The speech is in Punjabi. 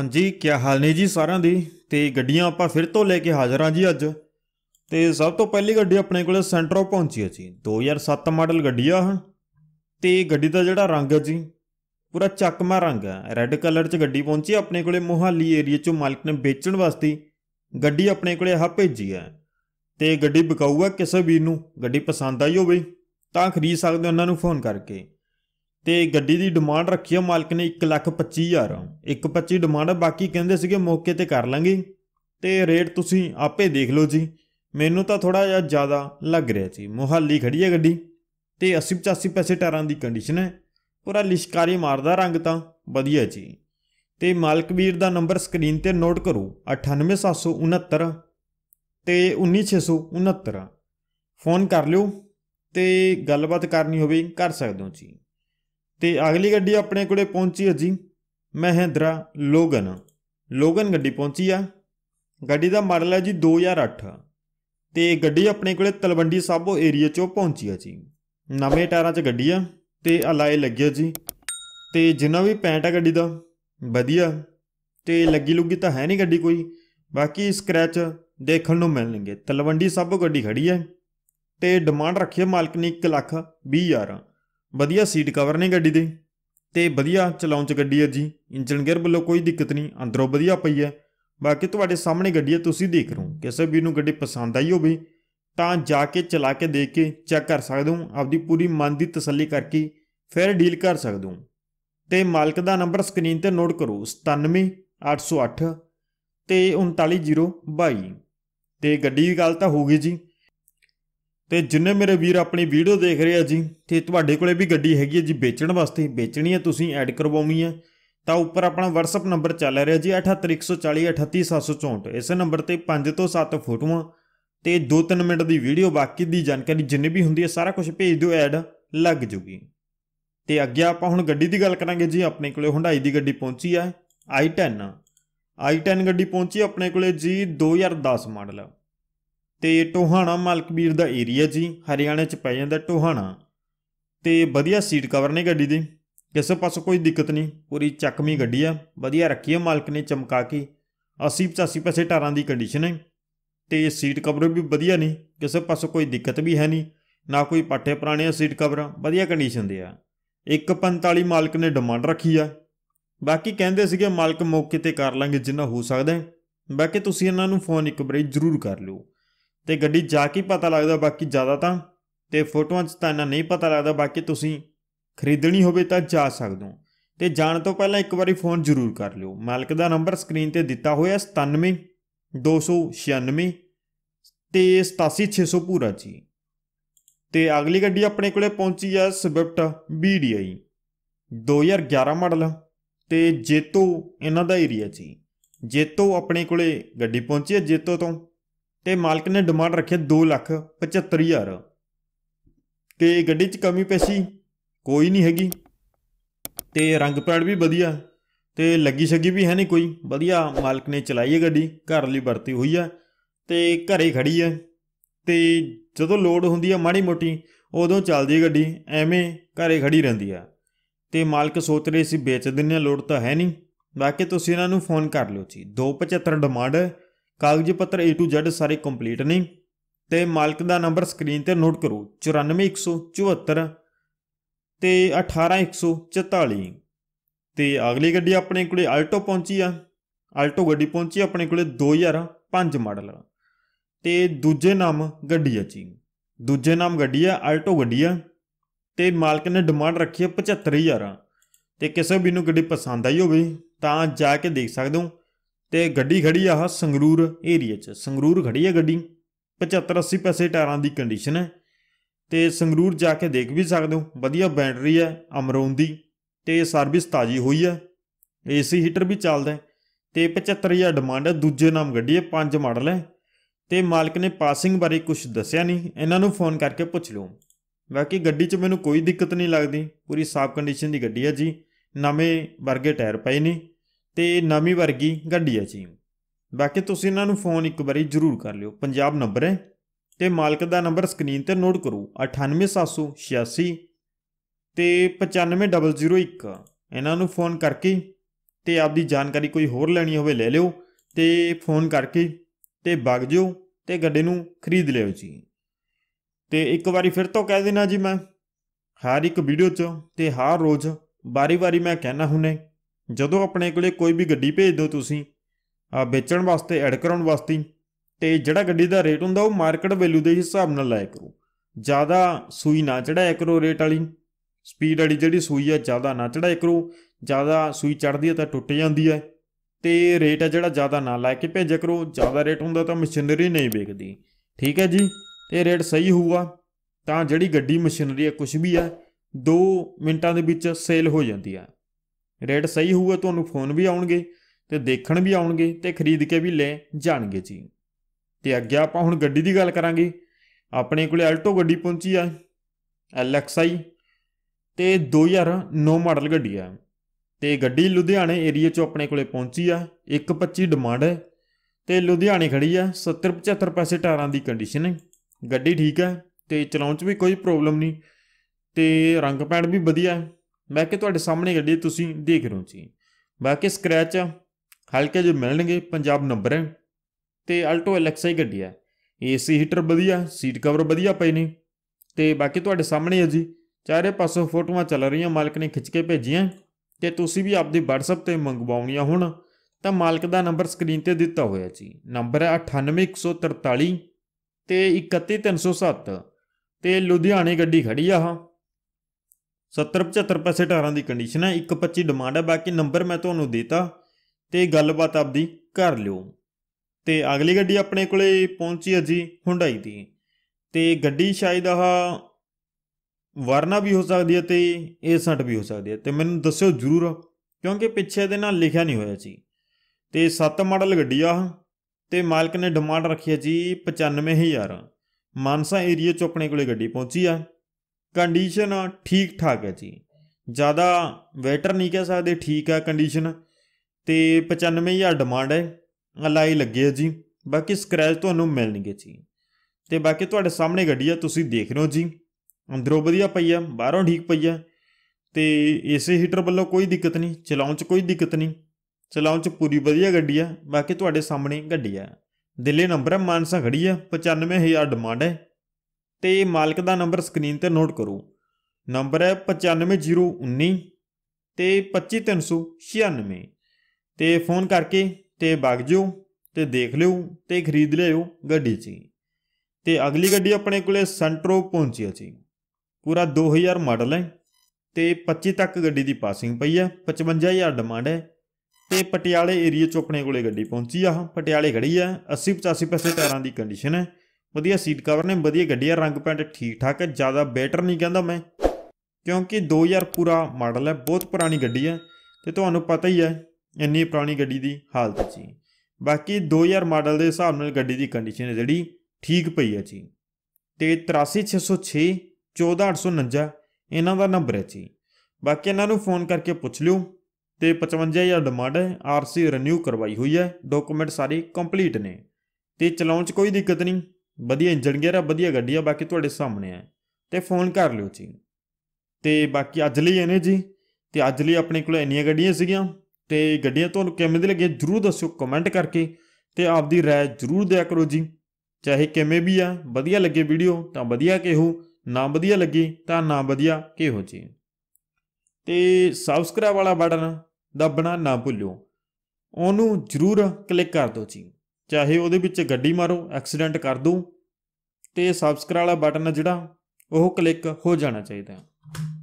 ਹਾਂਜੀ ਕੀ ਹਾਲ ਨੇ ਜੀ ਸਾਰਿਆਂ ਦੀ ਤੇ ਗੱਡੀਆਂ ਆਪਾਂ ਫਿਰ ਤੋਂ ਲੈ ਕੇ ਹਾਜ਼ਰ ਹਾਂ ਜੀ ਅੱਜ ਤੇ ਸਭ ਤੋਂ ਪਹਿਲੀ ਗੱਡੀ ਆਪਣੇ ਕੋਲੇ ਸੈਂਟਰੋ ਪਹੁੰਚੀ ਹੈ ਜੀ 2007 ਮਾਡਲ ਗੱਡੀ ਆ ਤੇ ਗੱਡੀ ਦਾ ਜਿਹੜਾ ਰੰਗ ਹੈ ਜੀ ਪੂਰਾ ਚੱਕਮਾ ਰੰਗ ਹੈ ਰੈੱਡ ਕਲਰ 'ਚ ਗੱਡੀ ਪਹੁੰਚੀ ਆਪਣੇ ਕੋਲੇ ਮੋਹਾਲੀ ਏਰੀਆ 'ਚੋਂ ਮਾਲਕ ਨੇ ਵੇਚਣ ਵਾਸਤੇ ਗੱਡੀ ਆਪਣੇ ਕੋਲੇ ਆ ਭੇਜੀ ਹੈ ਤੇ ਗੱਡੀ ਵਿਕਾਊ ਹੈ ਕਿਸੇ ਵੀਰ ਨੂੰ ਗੱਡੀ ਪਸੰਦ ਆਈ ਹੋਵੇ ਤਾਂ ਖਰੀਦ ਸਕਦੇ ਹੋ ਉਹਨਾਂ ਨੂੰ ਫੋਨ ਕਰਕੇ ਤੇ ਗੱਡੀ ਦੀ ਡਿਮਾਂਡ ਰੱਖੀ ਆ ਮਾਲਕ ਨੇ 1 ਲੱਖ 25000 125 ਡਿਮਾਂਡ ਬਾਕੀ ਕਹਿੰਦੇ ਸੀਗੇ ਮੌਕੇ ਤੇ ਕਰ ਲਾਂਗੇ ਤੇ ਰੇਟ ਤੁਸੀਂ ਆਪੇ ਦੇਖ ਲਓ ਜੀ ਮੈਨੂੰ ਤਾਂ ਥੋੜਾ ਜਿਹਾ ਜ਼ਿਆਦਾ ਲੱਗ ਰਿਹਾ ਸੀ ਮੁਹੱਲੀ ਖੜੀ ਹੈ ਗੱਡੀ ਤੇ 80 85 ਪੈਸੇ ਟਾਇਰਾਂ ਦੀ ਕੰਡੀਸ਼ਨ ਹੈ ਪੂਰਾ ਲਿਸ਼ਕਾਰੀ ਮਾਰਦਾ ਰੰਗ ਤਾਂ ਵਧੀਆ ਜੀ ਤੇ ਮਾਲਕ ਵੀਰ ਦਾ ਨੰਬਰ ਸਕਰੀਨ ਤੇ ਨੋਟ ਕਰੋ 98769 ਤੇ 19669 ਫੋਨ ਕਰ ਲਿਓ ਤੇ ਗੱਲਬਾਤ ਕਰਨੀ ਹੋਵੇ ਕਰ ਸਕਦੇ ਹੋ ਜੀ ਤੇ ਅਗਲੀ ਗੱਡੀ ਆਪਣੇ ਕੋਲੇ ਪਹੁੰਚੀ ਹੈ ਜੀ ਮਹਿੰਦਰਾ ਲੋਗਨ ਲੋਗਨ ਗੱਡੀ ਪਹੁੰਚੀ ਆ ਗੱਡੀ ਦਾ ਮਾਡਲ ਹੈ ਜੀ 2008 ਤੇ ਗੱਡੀ ਆਪਣੇ ਕੋਲੇ ਤਲਵੰਡੀ ਸਾਬੋ ਏਰੀਆ ਚੋਂ ਪਹੁੰਚੀ ਆ ਜੀ ਨਵੇਂ ਟਾਇਰਾਂ 'ਚ ਗੱਡੀ ਆ ਤੇ ਅਲਾਈ ਲੱਗਿਆ ਜੀ ਤੇ ਜਿੰਨਾ ਵੀ ਪੈਂਟ ਆ ਗੱਡੀ ਦਾ ਵਧੀਆ ਤੇ ਲੱਗੀ ਲੁੱਗੀ ਤਾਂ ਹੈ ਨਹੀਂ ਗੱਡੀ ਕੋਈ ਬਾਕੀ ਸਕ੍ਰੈਚ ਦੇਖਣ ਨੂੰ ਮਿਲਣਗੇ ਤਲਵੰਡੀ ਸਾਬੋ ਗੱਡੀ ਖੜੀ ਹੈ ਤੇ ਡਿਮਾਂਡ ਰੱਖੀ ਹੈ ਮਾਲਕ ਨੇ 1 ਲੱਖ 20 ਹਜ਼ਾਰ ਵਧੀਆ ਸੀਟ ਕਵਰ ਨੇ ਗੱਡੀ ਦੇ ਤੇ ਵਧੀਆ ਚਲਾਉਣ ਚ ਗੱਡੀ ਹੈ ਜੀ ਇੰਜਨ ਗੇਅਰ ਵੱਲੋਂ ਕੋਈ ਦਿੱਕਤ ਨਹੀਂ ਅੰਦਰੋਂ ਵਧੀਆ ਪਈ ਹੈ ਬਾਕੀ ਤੁਹਾਡੇ ਸਾਹਮਣੇ ਗੱਡੀ ਹੈ ਤੁਸੀਂ ਦੇਖ ਰਹੋ ਕਿਸੇ ਵੀ ਨੂੰ ਗੱਡੀ ਪਸੰਦ ਆਈ ਹੋਵੇ ਤਾਂ ਜਾ ਕੇ ਚਲਾ ਕੇ ਦੇਖ ਕੇ ਚੈੱਕ ਕਰ ਸਕਦੇ ਹੋ ਆਪਦੀ ਪੂਰੀ ਮਨ ਦੀ ਤਸੱਲੀ ਕਰਕੇ ਫਿਰ ਡੀਲ ਕਰ ਸਕਦੇ ਹੋ ਤੇ ਮਾਲਕ ਦਾ ਨੰਬਰ ਸਕਰੀਨ ਤੇ ਨੋਟ ਕਰੋ 97808 ਤੇ 39022 ਤੇ ਗੱਡੀ ਦੀ ਗੱਲ ਤਾਂ ਹੋ ਗਈ ਜੀ ਤੇ ਜਿੰਨੇ ਮੇਰੇ ਵੀਰ ਆਪਣੀ ਵੀਡੀਓ ਦੇਖ ਰਹੇ ਆ ਜੀ ਤੇ ਤੁਹਾਡੇ ਕੋਲੇ ਵੀ ਗੱਡੀ ਹੈਗੀ ਹੈ ਜੀ ਵੇਚਣ ਵਾਸਤੇ ਵੇਚਣੀ ਹੈ ਤੁਸੀਂ ਐਡ ਕਰਵਾਉਣੀ ਹੈ ਤਾਂ ਉੱਪਰ ਆਪਣਾ WhatsApp ਨੰਬਰ ਚੱਲ ਰਿਹਾ ਜੀ 7814048764 ਇਸ ਨੰਬਰ ਤੇ 5 ਤੋਂ 7 ਫੋਟੋਆਂ ਤੇ 2-3 ਮਿੰਟ ਦੀ ਵੀਡੀਓ ਬਾਕੀ ਦੀ ਜਾਣਕਾਰੀ ਜਿੰਨੇ ਵੀ ਹੁੰਦੀ ਹੈ ਸਾਰਾ ਕੁਝ ਭੇਜ ਦਿਓ ਐਡ ਲੱਗ ਜੂਗੀ ਤੇ ਅੱਗੇ ਆਪਾਂ ਹੁਣ ਗੱਡੀ ਦੀ ਗੱਲ ਕਰਾਂਗੇ ਜੀ ਆਪਣੇ ਕੋਲੇ ਹੁੰਡਾਈ ਦੀ ਗੱਡੀ ਪਹੁੰਚੀ ਹੈ i10 i10 ਗੱਡੀ ਪਹੁੰਚੀ ਆਪਣੇ ਕੋਲੇ ਜੀ 2010 ਮਾਡਲ ਤੇ ਟੋਹਾਣਾ ਮਲਕਬੀਰ ਦਾ ਏਰੀਆ ਜੀ ਹਰਿਆਣਾ ਚ ਪੈ ਜਾਂਦਾ ਟੋਹਾਣਾ ਤੇ ਵਧੀਆ ਸੀਟ ਕਵਰ ਨੇ ਗੱਡੀ ਦੀ ਕਿਸੇ ਪਾਸੋਂ ਕੋਈ ਦਿੱਕਤ ਨਹੀਂ ਪੂਰੀ ਚੱਕਮੀ ਗੱਡੀ ਆ ਵਧੀਆ ਰੱਖੀ ਆ ਮਾਲਕ ਨੇ ਚਮਕਾ ਕੇ 80 85 ਪਾਸੇ ਟਾਰਾਂ ਦੀ ਕੰਡੀਸ਼ਨ ਹੈ ਤੇ ਸੀਟ ਕਵਰ ਵੀ ਵਧੀਆ ਨਹੀਂ ਕਿਸੇ ਪਾਸੋਂ ਕੋਈ ਦਿੱਕਤ ਵੀ ਹੈ ਨਹੀਂ ਨਾ ਕੋਈ ਪਾਟੇ ਪੁਰਾਣੇ ਆ ਸੀਟ ਕਵਰਾਂ ਵਧੀਆ ਕੰਡੀਸ਼ਨ ਦੇ ਆ 145 ਮਾਲਕ ਨੇ ਡਿਮਾਂਡ ਰੱਖੀ ਆ ਬਾਕੀ ਕਹਿੰਦੇ ਸੀਗੇ ਮਾਲਕ ਮੌਕੇ ਤੇ ਕਰ ਲਾਂਗੇ ਜਿੰਨਾ ਹੋ ਸਕਦਾ ਹੈ ਬਾਕੀ ਤੁਸੀਂ ਇਹਨਾਂ ਨੂੰ ਫੋਨ ਇੱਕ ਵਾਰੀ ਜ਼ਰੂਰ ਕਰ ਲਿਓ ਤੇ ਗੱਡੀ ਜਾ ਕੇ ਪਤਾ ਲੱਗਦਾ ਬਾਕੀ ਜ਼ਿਆਦਾ ਤਾਂ ਤੇ ਫੋਟੋਆਂ 'ਚ ਤਾਂ ਇਹਨਾਂ ਨਹੀਂ ਪਤਾ ਲੱਗਦਾ ਬਾਕੀ ਤੁਸੀਂ ਖਰੀਦਣੀ ਹੋਵੇ ਤਾਂ ਜਾ ਸਕਦੇ ਹੋ ਤੇ ਜਾਣ ਤੋਂ ਪਹਿਲਾਂ ਇੱਕ ਵਾਰੀ ਫੋਨ ਜ਼ਰੂਰ ਕਰ ਲਿਓ ਮਾਲਕ ਦਾ ਨੰਬਰ ਸਕਰੀਨ ਤੇ ਦਿੱਤਾ ਹੋਇਆ 97 296 ਤੇ 87600 ਪੂਰਾ ਜੀ ਤੇ ਅਗਲੀ ਗੱਡੀ ਆਪਣੇ ਕੋਲੇ ਪਹੁੰਚੀ ਆ ਸਵਿਫਟ BDI 2011 ਮਾਡਲ ਤੇ ਜੇਤੋ ਇਹਨਾਂ ਦਾ ਏਰੀਆ ਜੀ ਜੇਤੋ ਆਪਣੇ ਕੋਲੇ ਗੱਡੀ ਪਹੁੰਚੀ ਆ ਜੇਤੋ ਤੋਂ ਤੇ ਮਾਲਕ ਨੇ ਡਿਮਾਂਡ ਰੱਖੇ 2 ਲੱਖ 75000 ਤੇ ਗੱਡੀ 'ਚ ਕਮੀ ਪੈਸੀ ਕੋਈ ਨਹੀਂ ਹੈਗੀ ਤੇ ਰੰਗ ਪੈਣ ਵੀ ਵਧੀਆ ਤੇ ਲੱਗੀ ਛੱਗੀ ਵੀ ਹੈ ਨਹੀਂ ਕੋਈ ਵਧੀਆ ਮਾਲਕ ਨੇ ਚਲਾਈ ਹੈ ਗੱਡੀ ਘਰ ਲਈ ਵਰਤੀ ਹੋਈ ਹੈ ਤੇ ਘਰੇ ਖੜੀ ਹੈ ਤੇ ਜਦੋਂ ਲੋਡ ਹੁੰਦੀ ਹੈ ਮਾੜੀ ਮੋਟੀ ਉਦੋਂ ਚੱਲਦੀ ਹੈ ਗੱਡੀ ਐਵੇਂ ਘਰੇ ਖੜੀ ਰਹਿੰਦੀ ਆ ਤੇ ਮਾਲਕ ਸੋਚ ਰਹੇ ਸੀ ਵੇਚ ਦਿੰਨੇ ਲੋਡ ਤਾਂ ਹੈ ਨਹੀਂ ਬਾਕੀ ਤੁਸੀਂ ਇਹਨਾਂ ਨੂੰ ਫੋਨ ਕਰ ਲਿਓ ਜੀ 275 ਡਿਮਾਂਡ ਕਾਗਜ਼ ਪੱਤਰ A to Z ਸਾਰੇ ਕੰਪਲੀਟ ਨੇ ਤੇ ਮਾਲਕ ਦਾ ਨੰਬਰ ਸਕਰੀਨ ਤੇ ਨੋਟ ਕਰੋ 94174 ਤੇ 18144 ਤੇ ਅਗਲੀ ਗੱਡੀ ਆਪਣੇ ਕੋਲੇ ਆਲਟੋ ਪਹੁੰਚੀ ਆ ਆਲਟੋ ਗੱਡੀ ਪਹੁੰਚੀ ਆਪਣੇ ਕੋਲੇ 2005 ਮਾਡਲ ਤੇ ਦੂਜੇ ਨਾਮ ਗੱਡੀ ਆ ਜੀ ਦੂਜੇ ਨਾਮ ਗੱਡੀ ਆ ਆਲਟੋ ਗੱਡੀ ਆ ਤੇ ਮਾਲਕ ਨੇ ਡਿਮਾਂਡ ਰੱਖੀ ਹੈ 75000 ਤੇ ਕਿਸੇ ਵੀ ਨੂੰ ਗੱਡੀ ਪਸੰਦ ਆਈ ਹੋਵੇ ਤਾਂ ਜਾ ਕੇ ਦੇਖ ਸਕਦੇ ਹੋ ਤੇ ਗੱਡੀ ਖੜੀ ਆ ਸੰਗਰੂਰ ਏਰੀਆ 'ਚ ਸੰਗਰੂਰ ਖੜੀ ਆ ਗੱਡੀ 75 80 ਪੈਸੇ ਟਾਇਰਾਂ ਦੀ ਕੰਡੀਸ਼ਨ ਹੈ ਤੇ ਸੰਗਰੂਰ ਜਾ ਕੇ ਦੇਖ ਵੀ ਸਕਦੇ ਹੋ ਵਧੀਆ ਬੈਟਰੀ ਹੈ ਅਮਰੋਂ ਦੀ ਤੇ ਸਰਵਿਸ ਤਾਜੀ ਹੋਈ ਹੈ ਏਸੀ ਹੀਟਰ ਵੀ ਚੱਲਦਾ ਤੇ 75000 ਡਿਮਾਂਡ ਹੈ ਦੂਜੇ ਨਾਮ ਗੱਡੀ ਹੈ ਪੰਜ ਮਾਡਲ ਹੈ ਤੇ ਮਾਲਕ ਨੇ ਪਾਸਿੰਗ ਬਾਰੇ ਕੁਝ ਦੱਸਿਆ ਨਹੀਂ ਇਹਨਾਂ ਨੂੰ ਫੋਨ ਕਰਕੇ ਪੁੱਛ ਲਓ ਬਾਕੀ ਗੱਡੀ 'ਚ ਮੈਨੂੰ ਕੋਈ ਦਿੱਕਤ ਨਹੀਂ ਲੱਗਦੀ ਪੂਰੀ ਸਾਫ ਕੰਡੀਸ਼ਨ ਦੀ ਗੱਡੀ ਹੈ ਜੀ ਨਵੇਂ ਵਰਗੇ ਟਾਇਰ ਪਏ ਨੇ ਤੇ ਨਵੀਂ ਵਰਗੀ ਗੱਡੀਆ ਚੀਮ ਬਾਕੀ ਤੁਸੀਂ ਇਹਨਾਂ ਨੂੰ ਫੋਨ ਇੱਕ ਵਾਰੀ ਜ਼ਰੂਰ ਕਰ ਲਿਓ ਪੰਜਾਬ ਨੰਬਰ ਹੈ ਤੇ ਮਾਲਕ ਦਾ ਨੰਬਰ ਸਕਰੀਨ ਤੇ ਨੋਟ ਕਰੋ 98786 ਤੇ 95001 ਇਹਨਾਂ ਨੂੰ ਫੋਨ ਕਰਕੇ ਤੇ ਆਪਦੀ ਜਾਣਕਾਰੀ ਕੋਈ ਹੋਰ ਲੈਣੀ ਹੋਵੇ ਲੈ ਲਿਓ ਤੇ ਫੋਨ ਕਰਕੇ ਤੇ ਵਗ ਜਿਓ ਤੇ ਗੱਡੇ ਨੂੰ ਖਰੀਦ ਲਿਓ ਜੀ ਤੇ ਇੱਕ ਵਾਰੀ ਫਿਰ ਤੋਂ ਕਹਿ ਦੇਣਾ ਜੀ ਮੈਂ ਹਰ ਇੱਕ ਵੀਡੀਓ 'ਚ ਤੇ ਹਰ ਰੋਜ਼ ਬਾਰੀ-ਬਾਰੀ ਮੈਂ ਕਹਿਣਾ ਹੁੰਨੇ ਜਦੋਂ ਆਪਣੇ ਕੋਲੇ ਕੋਈ ਵੀ ਗੱਡੀ ਭੇਜ ਦਿਓ ਤੁਸੀਂ ਆ ਵੇਚਣ ਵਾਸਤੇ ਐਡ ਕਰਾਉਣ ਵਾਸਤੇ ਤੇ ਜਿਹੜਾ ਗੱਡੀ ਦਾ ਰੇਟ ਹੁੰਦਾ ਉਹ ਮਾਰਕੀਟ ਵੈਲਿਊ ਦੇ ਹਿਸਾਬ ਨਾਲ ਲਾਇਆ ਕਰੋ ਜ਼ਿਆਦਾ ਸੂਈ ਨਾ ਚੜਾਇਆ ਕਰੋ ਰੇਟ ਵਾਲੀ ਸਪੀਡ ਵਾਲੀ ਜਿਹੜੀ ਸੂਈ ਆ ਜ਼ਿਆਦਾ ਨਾ ਚੜਾਇਆ ਕਰੋ ਜ਼ਿਆਦਾ ਸੂਈ ਚੜਦੀ ਹੈ ਤਾਂ ਟੁੱਟ ਜਾਂਦੀ ਹੈ ਤੇ ਰੇਟ ਆ ਜਿਹੜਾ ਜ਼ਿਆਦਾ ਨਾ ਲਾ ਕੇ ਭੇਜਿਆ ਕਰੋ ਜ਼ਿਆਦਾ ਰੇਟ ਹੁੰਦਾ ਤਾਂ ਮਸ਼ੀਨਰੀ ਨਹੀਂ ਵੇਖਦੀ ਠੀਕ ਹੈ ਜੀ ਤੇ ਰੇਟ ਸਹੀ ਹੋਊਗਾ ਤਾਂ ਜਿਹੜੀ ਗੱਡੀ ਮਸ਼ੀਨਰੀ ਆ ਕੁਝ ਵੀ ਆ 2 ਮਿੰਟਾਂ ਦੇ ਵਿੱਚ ਸੇਲ ਹੋ ਜਾਂਦੀ ਆ ਰੇਟ ਸਹੀ ਹੋਊਗਾ ਤੁਹਾਨੂੰ ਫੋਨ ਵੀ ਆਉਣਗੇ ਤੇ ਦੇਖਣ ਵੀ ਆਉਣਗੇ ਤੇ ਖਰੀਦ ਕੇ ਵੀ ਲੈ ਜਾਣਗੇ ਜੀ ਤੇ ਅੱਗੇ ਆਪਾਂ ਹੁਣ ਗੱਡੀ ਦੀ ਗੱਲ ਕਰਾਂਗੇ ਆਪਣੇ ਕੋਲੇ ਅਲਟੋ ਗੱਡੀ ਪਹੁੰਚੀ ਆ ਐਲਐਕਸਆਈ ਤੇ 2009 ਮਾਡਲ ਗੱਡੀ ਆ ਤੇ ਗੱਡੀ ਲੁਧਿਆਣੇ ਏਰੀਆ 'ਚ ਆਪਣੇ ਕੋਲੇ ਪਹੁੰਚੀ ਆ 125 ਡਿਮਾਂਡ ਹੈ ਤੇ ਲੁਧਿਆਣੇ ਖੜੀ ਆ 70 75 ਪੈਸੇ ਟਾਰਾਂ ਦੀ ਕੰਡੀਸ਼ਨ ਹੈ ਗੱਡੀ ਠੀਕ ਹੈ ਤੇ ਚਲਾਉਣ 'ਚ ਵੀ ਕੋਈ ਪ੍ਰੋਬਲਮ ਨਹੀਂ ਤੇ ਰੰਗ ਪੈਣ ਵੀ ਵਧੀਆ ਹੈ ਮੈਂ ਕਿ ਤੁਹਾਡੇ ਸਾਹਮਣੇ ਗੱਡੀ ਤੁਸੀਂ ਦੇਖ ਰਹੇ ਹੋ ਜੀ ਬਾਕੀ ਸਕ੍ਰੈਚ ਹਲਕੇ ਜੋ ਮਿਲਣਗੇ ਪੰਜਾਬ ਨੰਬਰ ਹੈ ਤੇ ਆਲਟੋ ਐਲਐਕਸਆਈ ਗੱਡੀ ਹੈ ਏਸੀ ਹੀਟਰ ਵਧੀਆ ਸੀਟ ਕਵਰ ਵਧੀਆ ਪਏ ਨੇ ਤੇ ਬਾਕੀ ਤੁਹਾਡੇ ਸਾਹਮਣੇ ਹੈ ਜੀ ਚਾਰੇ ਪਾਸੋਂ ਫੋਟੋਆਂ ਚੱਲ ਰਹੀਆਂ ਮਾਲਕ ਨੇ ਖਿੱਚ ਕੇ ਭੇਜੀਆਂ ਤੇ ਤੁਸੀਂ ਵੀ ਆਪਦੇ WhatsApp ਤੇ ਮੰਗਵਾਉਣੀਆਂ ਹੁਣ ਤਾਂ ਮਾਲਕ ਦਾ ਨੰਬਰ ਸਕਰੀਨ ਤੇ ਦਿੱਤਾ ਹੋਇਆ ਜੀ ਨੰਬਰ ਹੈ 98143 ਤੇ 31307 ਤੇ ਲੁਧਿਆਣੇ ਗੱਡੀ ਖੜੀ ਆ ਹਾਂ 70 75 ਪੈਸੇ 18 ਦੀ ਕੰਡੀਸ਼ਨ ਹੈ 125 ਡਿਮਾਂਡ ਹੈ ਬਾਕੀ ਨੰਬਰ ਮੈਂ ਤੁਹਾਨੂੰ ਦੇਤਾ ਤੇ ਗੱਲਬਾਤ ਆਪਦੀ ਕਰ ਲਿਓ ਤੇ ਅਗਲੀ ਗੱਡੀ ਆਪਣੇ ਕੋਲੇ ਪਹੁੰਚੀ ਹੈ ਜੀ ਹੁੰਡਾਈ ਦੀ ਤੇ ਗੱਡੀ ਸ਼ਾਇਦ ਆ ਵਰਨਾ ਵੀ ਹੋ ਸਕਦੀ ਹੈ ਤੇ ਇਹ ਵੀ ਹੋ ਸਕਦੀ ਹੈ ਤੇ ਮੈਨੂੰ ਦੱਸਿਓ ਜ਼ਰੂਰ ਕਿਉਂਕਿ ਪਿੱਛੇ ਦੇ ਨਾਲ ਲਿਖਿਆ ਨਹੀਂ ਹੋਇਆ ਸੀ ਤੇ 7 ਮਾਡਲ ਗੱਡੀ ਆ ਤੇ ਮਾਲਕ ਨੇ ਡਿਮਾਂਡ ਰੱਖੀ ਹੈ ਜੀ 95000 ਮਾਨਸਾ ਏਰੀਆ ਚ ਆਪਣੇ ਕੋਲੇ ਗੱਡੀ ਪਹੁੰਚੀ ਆ ਕੰਡੀਸ਼ਨ ਠੀਕ ਠਾਕ ਹੈ ਜੀ ਜ਼ਿਆਦਾ ਵੈਟਰ ਨਹੀਂ ਕਹਿ ਸਕਦੇ ਠੀਕ ਆ ਕੰਡੀਸ਼ਨ ਤੇ 95000 ਡਿਮਾਂਡ ਹੈ ਅਲਾਈ ਲੱਗੇ ਹੈ ਜੀ ਬਾਕੀ ਸਕ੍ਰੈਚ ਤੁਹਾਨੂੰ ਮਿਲਣਗੇ ਜੀ ਤੇ ਬਾਕੀ ਤੁਹਾਡੇ ਸਾਹਮਣੇ ਗੱਡੀ ਆ ਤੁਸੀਂ ਦੇਖ ਰਹੇ ਹੋ ਜੀ ਅੰਦਰੋਂ ਵਧੀਆ ਪਈ ਆ ਬਾਹਰੋਂ ਠੀਕ ਪਈ ਆ ਤੇ ਏਸੀ ਹੀਟਰ ਵੱਲੋਂ ਕੋਈ ਦਿੱਕਤ ਨਹੀਂ ਚਲਾਉਣ 'ਚ ਕੋਈ ਦਿੱਕਤ ਨਹੀਂ ਚਲਾਉਣ 'ਚ ਪੂਰੀ ਵਧੀਆ ਗੱਡੀ ਆ ਬਾਕੀ ਤੁਹਾਡੇ ਸਾਹਮਣੇ ਗੱਡੀ ਆ ਦਿੱਲੀ ਨੰਬਰ ਮਾਨਸਾ ਖੜੀ ਆ 95000 ਡਿਮਾਂਡ ਹੈ ਤੇ ਮਾਲਕ ਦਾ ਨੰਬਰ ਸਕਰੀਨ ਤੇ ਨੋਟ ਕਰੋ ਨੰਬਰ ਹੈ 95019 ਤੇ 25396 ਤੇ ਫੋਨ ਕਰਕੇ ਤੇ ਵਗ ਜਿਓ ਤੇ ਦੇਖ ਲਿਓ ਤੇ ਖਰੀਦ ਲਿਓ ਗੱਡੀ ਜੀ ਤੇ ਅਗਲੀ ਗੱਡੀ ਆਪਣੇ ਕੋਲੇ ਸੈਂਟਰੋ ਪਹੁੰਚੀ ਆ ਜੀ ਪੂਰਾ 2000 ਮਾਡਲ ਹੈ ਤੇ 25 ਤੱਕ ਗੱਡੀ ਦੀ ਪਾਸਿੰਗ ਪਈ ਹੈ 55000 ਡਿਮਾਂਡ ਹੈ ਤੇ ਪਟਿਆਲੇ ਏਰੀਆ ਚ ਆਪਣੇ ਕੋਲੇ ਗੱਡੀ ਪਹੁੰਚੀ ਆ ਪਟਿਆਲੇ ਖੜੀ ਆ 80 85 ਪੈਸੇ ਟਾਇਰਾਂ ਦੀ ਕੰਡੀਸ਼ਨ ਹੈ ਵਧੀਆ ਸੀਟ ਕਵਰ ਨੇ ਵਧੀਆ ਗੱਡੀ ਆ ਰੰਗ ਪੈਂਟ ਠੀਕ ਠਾਕ ਹੈ ਜ਼ਿਆਦਾ ਬੈਟਰ ਨਹੀਂ ਕਹਿੰਦਾ ਮੈਂ ਕਿਉਂਕਿ 2000 ਪੂਰਾ ਮਾਡਲ ਹੈ ਬਹੁਤ ਪੁਰਾਣੀ ਗੱਡੀ ਹੈ ਤੇ ਤੁਹਾਨੂੰ ਪਤਾ ਹੀ ਹੈ ਇੰਨੀ ਪੁਰਾਣੀ ਗੱਡੀ ਦੀ ਹਾਲਤ ਜੀ ਬਾਕੀ 2000 ਮਾਡਲ ਦੇ ਹਿਸਾਬ ਨਾਲ ਗੱਡੀ ਦੀ ਕੰਡੀਸ਼ਨ ਹੈ ਜਿਹੜੀ ਠੀਕ ਪਈ ਹੈ ਜੀ ਤੇ 83606 14849 ਇਹਨਾਂ ਦਾ ਨੰਬਰ ਹੈ ਜੀ ਬਾਕੀ ਇਹਨਾਂ ਨੂੰ ਫੋਨ ਕਰਕੇ ਪੁੱਛ ਲਿਓ ਤੇ 55000 ਡਿਮਾਂਡ ਹੈ ਆਰਸੀ ਰੀਨਿਊ ਕਰਵਾਈ ਹੋਈ ਹੈ ਡਾਕੂਮੈਂਟ ਸਾਰੇ ਕੰਪਲੀਟ ਨੇ ਤੇ ਚਲਾਉਣ 'ਚ ਕੋਈ ਦਿੱਕਤ ਨਹੀਂ ਵਧੀਆ ਇੰਜਣ ਗੇਅਰ ਆ ਵਧੀਆ ਗੱਡੀ ਆ ਬਾਕੀ ਤੁਹਾਡੇ ਸਾਹਮਣੇ ਆ ਤੇ ਫੋਨ ਕਰ ਲਿਓ ਜੀ ਤੇ ਬਾਕੀ ਅੱਜ ਲਈ ਇਹਨੇ ਜੀ ਤੇ ਅੱਜ ਲਈ ਆਪਣੇ ਕੋਲ ਇੰਨੀਆਂ ਗੱਡੀਆਂ ਸੀਗੀਆਂ ਤੇ ਗੱਡੀਆਂ ਤੁਹਾਨੂੰ ਕਿਵੇਂ ਦੀ ਲੱਗੀਆਂ ਜਰੂਰ ਦੱਸਿਓ ਕਮੈਂਟ ਕਰਕੇ ਤੇ ਆਪਦੀ رائے ਜਰੂਰ ਦਿਆ ਕਰੋ ਜੀ ਚਾਹੇ ਕਿਵੇਂ ਵੀ ਆ ਵਧੀਆ ਲੱਗੇ ਵੀਡੀਓ ਤਾਂ ਵਧੀਆ ਕਿਹੋ ਨਾ ਵਧੀਆ ਲੱਗੀ ਤਾਂ ਨਾ ਵਧੀਆ ਕਿਹੋ ਜੀ ਤੇ ਸਬਸਕ੍ਰਾਈਬ ਵਾਲਾ ਬਟਨ ਦਬਣਾ ਨਾ ਭੁੱਲਿਓ ਉਹਨੂੰ ਜਰੂਰ ਕਲਿੱਕ ਕਰ ਦਿਓ ਜੀ ਚਾਹੇ ਉਹਦੇ ਵਿੱਚ ਗੱਡੀ ਮਾਰੋ ਐਕਸੀਡੈਂਟ ਕਰ ਦੋ ਤੇ ਸਬਸਕ੍ਰਾਈਬ ਵਾਲਾ ਬਟਨ ਜਿਹੜਾ ਉਹ ਕਲਿੱਕ ਹੋ ਜਾਣਾ ਚਾਹੀਦਾ ਹੈ